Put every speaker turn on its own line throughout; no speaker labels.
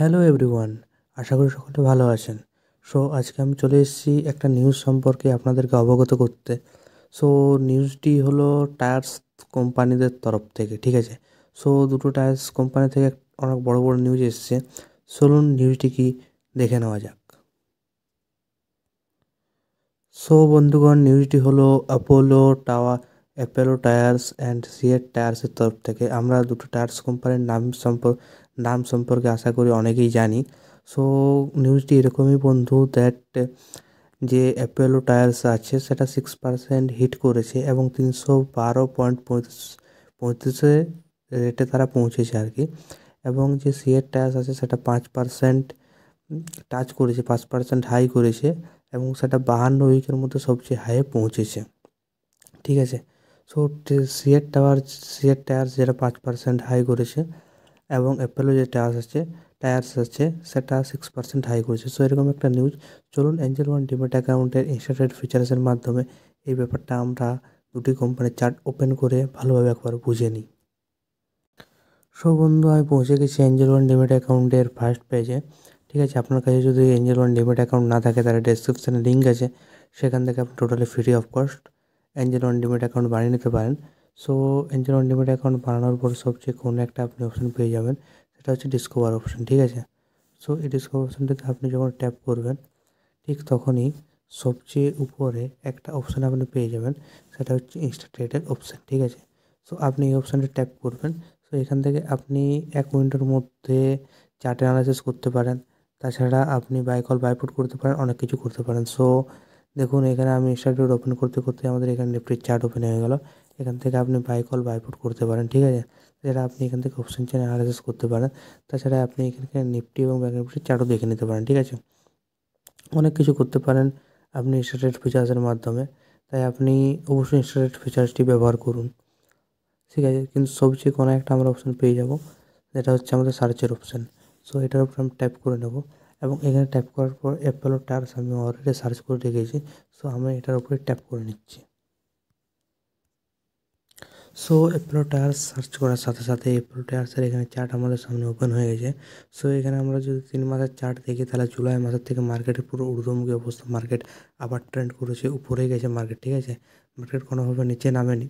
hello everyone আশা করি সকলে ভালো আছেন সো আজকে আমি চলে এসেছি একটা নিউজ সম্পর্কে আপনাদেরকে অবগত করতে সো নিউজটি হলো টায়ার্স কোম্পানিদের তরফ থেকে ঠিক আছে সো দুটো টায়ার্স কোম্পানি থেকে অনেক বড় বড় নিউজ এসছে চলুন নিউজটি কি দেখে নেওয়া যাক সো বন্ধুগণ নিউজটি হলো Apollo tower Apollo tyres and CEAT টায়ার্সের তরফ থেকে আমরা দুটো টায়ার্স কোম্পানির নাম সম্পর্ক নাম সম্পর্কে আশা করি অনেকেই জানি সো নিউজটি এরকমই বন্ধু दट যে অ্যাপেল ও টায়ర్స్ আছে সেটা 6% হিট করেছে এবং 312.35 রেটে তারা পৌঁছে যাচ্ছে আর কি এবং যে সিআর টাস আছে সেটা 5% টাচ করেছে 5% হাই করেছে এবং সেটা 52 উইকের মধ্যে সবচেয়ে হাই পৌঁছেছে ঠিক আছে so CR tower CR tyres যারা 5% হাই করেছে এবং অ্যাপেলো যে টায়ার্স আছে টায়ার্স আছে সেটা সিক্স পার্সেন্ট হাই করেছে সো এরকম একটা নিউজ চলুন এঞ্জেল ওয়ান ডিমেট অ্যাকাউন্টের ইনস্টাটেড ফিচার্সের মাধ্যমে এই ব্যাপারটা আমরা দুটি কোম্পানির চার্ট ওপেন করে ভালোভাবে একবার বুঝে নিই সো বন্ধু আমি পৌঁছে গেছি এঞ্জেল ওয়ান ডিমেট অ্যাকাউন্টের ফার্স্ট পেজে ঠিক আছে আপনার কাছে যদি এঞ্জেল ওয়ান ডিমেট অ্যাকাউন্ট না থাকে তাহলে ডেসক্রিপশানে লিঙ্ক আছে সেখান থেকে আপনি totally free of cost Angel One demat account বানিয়ে নিতে পারেন সো এনজেল অনলিমিটেড অ্যাকাউন্ট বানানোর পর সবচেয়ে কোনো একটা আপনি অপশন পেয়ে যাবেন সেটা হচ্ছে ডিসকভার অপশন ঠিক আছে সো এই ডিসকভার অপশনটাতে আপনি যখন ট্যাপ করবেন ঠিক তখনই সবচেয়ে উপরে একটা অপশান আপনি পেয়ে যাবেন সেটা হচ্ছে ইনস্টা ট্রেডের অপশান ঠিক আছে সো আপনি এই অপশানটা ট্যাপ করবেন সো এখান থেকে আপনি এক মিনিটের মধ্যে চার্ট অ্যানালাইসিস করতে পারেন তাছাড়া আপনি বাইকল বাইপুট করতে পারেন অনেক কিছু করতে পারেন সো দেখুন এখানে আমি ইনস্টাগ্রাম ওপেন করতে করতে আমাদের এখানে নিফটির চার্ট ওপেন হয়ে গেল এখান থেকে আপনি বাই কল পুট করতে পারেন ঠিক আছে যেটা আপনি এখান থেকে অপশন চেন অ্যানালাইসিস করতে পারেন তাছাড়া আপনি এখান থেকে নিফটি এবং ব্যাঙ্ক নিফটির চার্টও দেখে নিতে পারেন ঠিক আছে অনেক কিছু করতে পারেন আপনি ইনস্টাটেড ফিচার্সের মাধ্যমে তাই আপনি অবশ্যই ইনস্টাটেড ফিচার্সটি ব্যবহার করুন ঠিক আছে কিন্তু সবচেয়ে কোনো একটা আমরা অপশন পেয়ে যাব যেটা হচ্ছে আমাদের সার্চের অপশন সো এটার উপর আমি ট্যাপ করে নেব এবং এখানে ট্যাপ করার পর অ্যাপেলো টার্স আমি অলরেডি সার্চ করে রেখেছি সো আমি এটার উপরে ট্যাপ করে নিচ্ছি সো অ্যাপেলো টায়ার্স সার্চ করার সাথে সাথে অ্যাপেলো টায়ার্সের এখানে চার্ট আমাদের সামনে ওপেন হয়ে গেছে সো এখানে আমরা যদি তিন মাসের চার্ট দেখি তাহলে জুলাই মাসের থেকে মার্কেটে পুরো ঊর্ধ্বমুখী অবস্থা মার্কেট আবার ট্রেন্ড করেছে উপরে গেছে মার্কেট ঠিক আছে মার্কেট কোনোভাবে নিচে নামেনি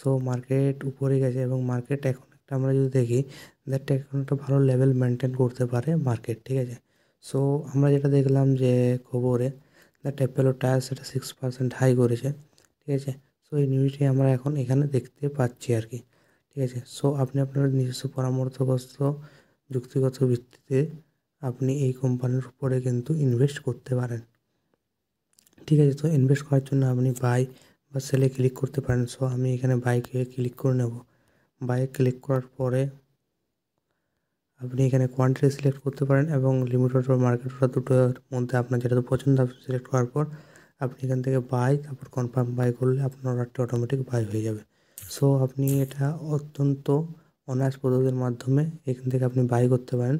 সো মার্কেট উপরে গেছে এবং মার্কেট এখন একটা আমরা যদি দেখি দ্যাট এখন একটা ভালো লেভেল মেনটেন করতে পারে মার্কেট ঠিক আছে সো আমরা যেটা দেখলাম যে খবরে দ্য অ্যাপেলো টায়ার সেটা সিক্স পার্সেন্ট হাই করেছে ঠিক আছে সো এই নিউজটি আমরা এখন এখানে দেখতে পাচ্ছি আর কি ঠিক আছে সো আপনি আপনার নিজস্ব পরামর্শগ্রস্ত যুক্তিগত ভিত্তিতে আপনি এই কোম্পানির উপরে কিন্তু ইনভেস্ট করতে পারেন ঠিক আছে তো ইনভেস্ট করার জন্য আপনি বাই বা সেলে ক্লিক করতে পারেন সো আমি এখানে বাইকে ক্লিক করে নেব বাইক ক্লিক করার পরে আপনি এখানে কোয়ান্টিটি সিলেক্ট করতে পারেন এবং লিমিট অর্ডার মার্কেট অর্ডার দুটোর মধ্যে আপনার যেটা পছন্দ আপনি সিলেক্ট করার পর আপনি এখান থেকে বাই তারপর কনফার্ম বাই করলে আপনার অর্ডারটি অটোমেটিক বাই হয়ে যাবে সো আপনি এটা অত্যন্ত অনায়াস পদ্ধতির মাধ্যমে এখান থেকে আপনি বাই করতে পারেন